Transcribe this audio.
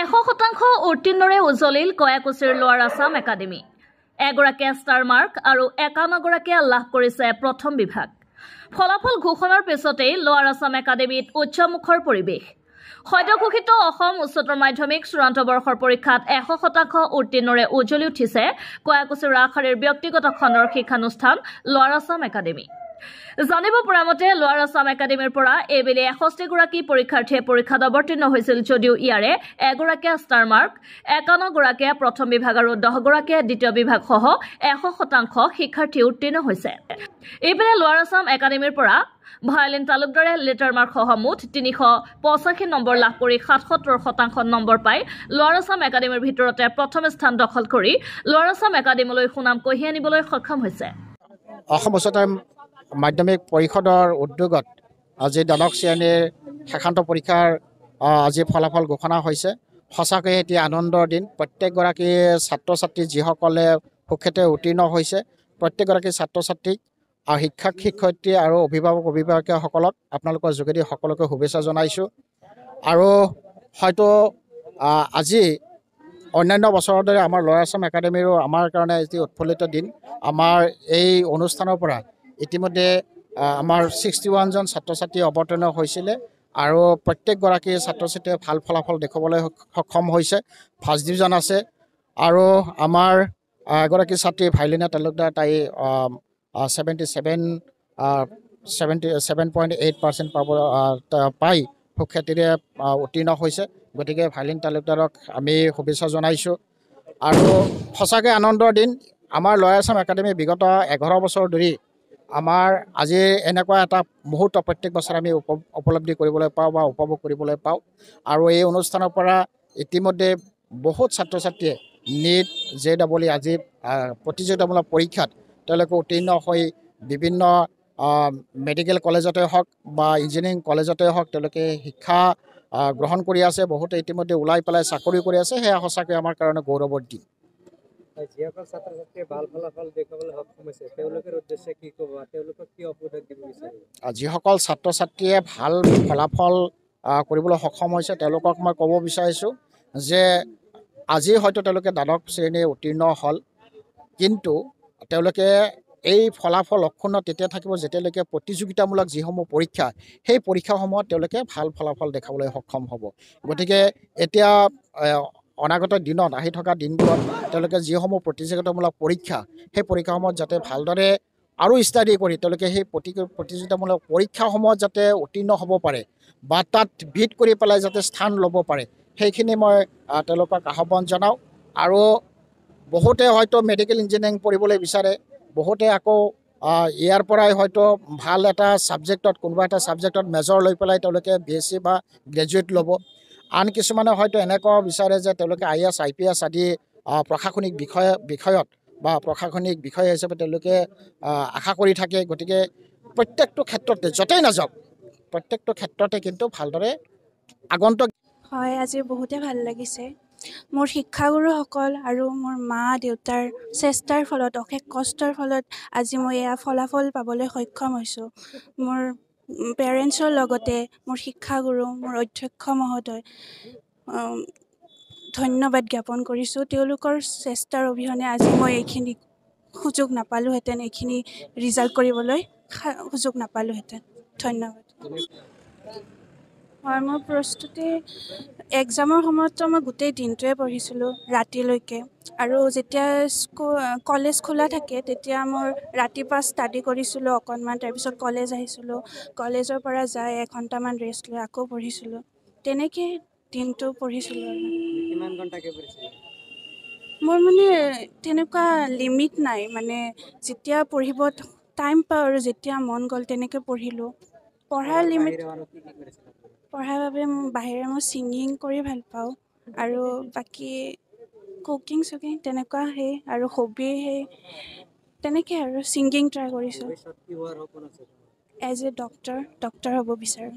এশ শতাংশ উত্তীৰ্ণৰে উজ্বলিল কয়াকুছিৰ লোৱাৰ আছাম একাডেমী এগৰাকীয়ে ষ্টাৰ মাৰ্ক আৰু একাৱন্নগৰাকীয়ে লাভ কৰিছে প্ৰথম বিভাগ ফলাফল ঘোষণাৰ পিছতেই লোৱাৰ আছাম একাডেমীত উচ্চমুখৰ পৰিৱেশ সদ্যঘোষিত অসম উচ্চতৰ মাধ্যমিক চূড়ান্ত বৰ্ষৰ পৰীক্ষাত এশ শতাংশ উত্তীৰ্ণৰে উজ্বলি উঠিছে কয়াকুছিৰ আগশাৰীৰ ব্যক্তিগত খণ্ডৰ শিক্ষানুষ্ঠান লোৱাৰ আছাম একাডেমী জানিব পৰা মতে লোৱাৰ আছাম একাডেমীৰ পৰা এইবেলি এষষ্ঠিগৰাকী পৰীক্ষাৰ্থীয়ে পৰীক্ষাত অৱতীৰ্ণ হৈছিল যদিও ইয়াৰে এগৰাকীয়ে ষ্টাৰমাৰ্ক একাৱন্নগৰাকীয়ে প্ৰথম বিভাগ আৰু দহগৰাকীয়ে দ্বিতীয় বিভাগসহ এশ শতাংশ শিক্ষাৰ্থী উত্তীৰ্ণ হৈছে ইপিনে লোৱাৰ আছাম একাডেমীৰ পৰা ভায়লিন তালুকদাৰে লেটাৰ মাৰ্কসহ মুঠ তিনিশ পঁচাশী নম্বৰ লাভ কৰি সাতসত্তৰ শতাংশ নম্বৰ পাই লোৱাৰ আছাম একাডেমীৰ ভিতৰতে প্ৰথম স্থান দখল কৰি লোৱাৰ আছাম একাডেমীলৈ সুনাম কঢ়িয়াই আনিবলৈ সক্ষম হৈছে অসম উচ্চতৰ মাধ্যমিক পৰিষদৰ উদ্যোগত আজি দ্বাদশ শ্ৰেণীৰ শেষান্ত পৰীক্ষাৰ আজি ফলাফল ঘোষণা হৈছে সঁচাকৈয়ে এটি আনন্দৰ দিন প্ৰত্যেকগৰাকী ছাত্ৰ ছাত্ৰী যিসকলে সুখেতে উত্তীৰ্ণ হৈছে প্ৰত্যেকগৰাকী ছাত্ৰ ছাত্ৰীক আৰু শিক্ষক শিক্ষয়িত্ৰী আৰু অভিভাৱক অভিভাৱকীয়সকলক আপোনালোকৰ যোগেদি সকলোকে শুভেচ্ছা জনাইছোঁ আৰু হয়তো আজি অন্যান্য বছৰৰ দৰে আমাৰ ল'ৰা ছাম একাডেমিৰো আমাৰ কাৰণে এটি উৎফুল্লিত দিন আমাৰ এই অনুষ্ঠানৰ পৰা ইতিমধ্যে আমাৰ ছিক্সটি ওৱানজন ছাত্ৰ ছাত্ৰী অৱতীৰ্ণ হৈছিলে আৰু প্ৰত্যেকগৰাকী ছাত্ৰ ছাত্ৰীয়ে ভাল ফলাফল দেখুৱাবলৈ সক্ষম হৈছে ফাৰ্ষ্ট ডিভিজন আছে আৰু আমাৰ এগৰাকী ছাত্ৰী ভাইলিনা তালুকদাৰ তাই seventy seven seventy seven point eight percent পাব পাই সুখ্যাতিৰে উত্তীৰ্ণ হৈছে গতিকে ভাইলিন তালুকদাৰক আমি শুভেচ্ছা জনাইছোঁ আৰু সঁচাকৈ আনন্দৰ দিন আমাৰ লয়াৰ চাম একাডেমি বিগত এঘাৰ বছৰ ধৰি আমাৰ আজি এনেকুৱা এটা মুহূৰ্ত প্ৰত্যেক বছৰে আমি উপ উপলব্ধি কৰিবলৈ পাওঁ বা উপভোগ কৰিবলৈ পাওঁ আৰু এই অনুষ্ঠানৰ পৰা ইতিমধ্যে বহুত ছাত্ৰ ছাত্ৰীয়ে নীট জে ডাবল ই আজি প্ৰতিযোগিতামূলক পৰীক্ষাত তেওঁলোকে উত্তীৰ্ণ হৈ বিভিন্ন মেডিকেল কলেজতে হওক বা ইঞ্জিনিয়াৰিং কলেজতে হওক তেওঁলোকে শিক্ষা গ্ৰহণ কৰি আছে বহুতে ইতিমধ্যে ওলাই পেলাই চাকৰি কৰি আছে সেয়া সঁচাকৈ আমাৰ কাৰণে গৌৰৱৰ দিন যিসকল ছাত্ৰ ছাত্ৰীয়ে ভাল ফলাফল কৰিবলৈ সক্ষম হৈছে তেওঁলোকক মই ক'ব বিচাৰিছোঁ যে আজি হয়তো তেওঁলোকে দ্বাদশ শ্ৰেণীৰ উত্তীৰ্ণ হ'ল কিন্তু তেওঁলোকে এই ফলাফল অক্ষুণ্ণ তেতিয়া থাকিব যেতিয়ালৈকে প্ৰতিযোগিতামূলক যিসমূহ পৰীক্ষা সেই পৰীক্ষাসমূহত তেওঁলোকে ভাল ফলাফল দেখাবলৈ সক্ষম হ'ব গতিকে এতিয়া অনাগত দিনত আহি থকা দিনবোৰত তেওঁলোকে যিসমূহ প্ৰতিযোগিতামূলক পৰীক্ষা সেই পৰীক্ষাসমূহত যাতে ভালদৰে আৰু ষ্টাডি কৰি তেওঁলোকে সেই প্ৰতি প্ৰতিযোগিতামূলক পৰীক্ষাসমূহত যাতে উত্তীৰ্ণ হ'ব পাৰে বা তাত ভিত কৰি পেলাই যাতে স্থান ল'ব পাৰে সেইখিনি মই তেওঁলোকক আহ্বান জনাওঁ আৰু বহুতে হয়তো মেডিকেল ইঞ্জিনিয়াৰিং পঢ়িবলৈ বিচাৰে বহুতে আকৌ ইয়াৰ পৰাই হয়তো ভাল এটা ছাবজেক্টত কোনোবা এটা ছাবজেক্টত মেজৰ লৈ পেলাই তেওঁলোকে বি এছ চি বা গ্ৰেজুৱেট ল'ব আন কিছুমানে হয়তো এনেকুৱা বিচাৰে যে তেওঁলোকে I S I P S আদি প্ৰশাসনিক বিষয় বিষয়ত বা প্ৰশাসনিক বিষয় হিচাপে তেওঁলোকে আশা কৰি থাকে গতিকে প্ৰত্যেকটো ক্ষেত্ৰতে য'তেই নাযাওক প্ৰত্যেকটো ক্ষেত্ৰতে কিন্তু ভালদৰে আগন্তুক হয় আজি বহুতে ভাল লাগিছে মোৰ শিক্ষাগুৰুসকল আৰু মোৰ মা দেউতাৰ চেষ্টাৰ ফলত অশেষ কষ্টৰ ফলত আজি মই এয়া ফলাফল পাবলৈ সক্ষম হৈছোঁ মোৰ পেৰেণ্টছৰ লগতে মোৰ শিক্ষাগুৰু মোৰ অধ্যক্ষ মহোদয় ধন্যবাদ জ্ঞাপন কৰিছোঁ তেওঁলোকৰ চেষ্টাৰ অবিহনে আজি মই এইখিনি সুযোগ নাপালোঁহেঁতেন এইখিনি ৰিজাল্ট কৰিবলৈ সুযোগ নাপালোঁহেঁতেন ধন্যবাদ ফৰ্মৰ প্ৰস্তুতি এক্সামৰ সময়তো মই গোটেই দিনটোৱে পঢ়িছিলোঁ ৰাতিলৈকে আৰু যেতিয়া স্কুল কলেজ খোলা থাকে তেতিয়া মই ৰাতিপুৱা ষ্টাডি কৰিছিলোঁ অকণমান তাৰপিছত কলেজ আহিছিলোঁ কলেজৰ পৰা যাই এঘণ্টামান ৰেষ্ট লৈ আকৌ পঢ়িছিলোঁ তেনেকৈয়ে দিনটো পঢ়িছিলোঁ মোৰ মানে তেনেকুৱা লিমিট নাই মানে যেতিয়া পঢ়িব টাইম পাওঁ আৰু যেতিয়া মন গ'ল তেনেকৈ পঢ়িলোঁ পঢ়াৰ লিমিট পঢ়াৰ বাবে বাহিৰে মই ছিংগিং কৰি ভাল পাওঁ আৰু বাকী কুকিং চুকিং তেনেকুৱা সেই আৰু হবি সেই তেনেকৈ আৰু ছিংগিং ট্ৰাই কৰিছোঁ এজ এ ডক্টৰ ডক্টৰ হ'ব বিচাৰোঁ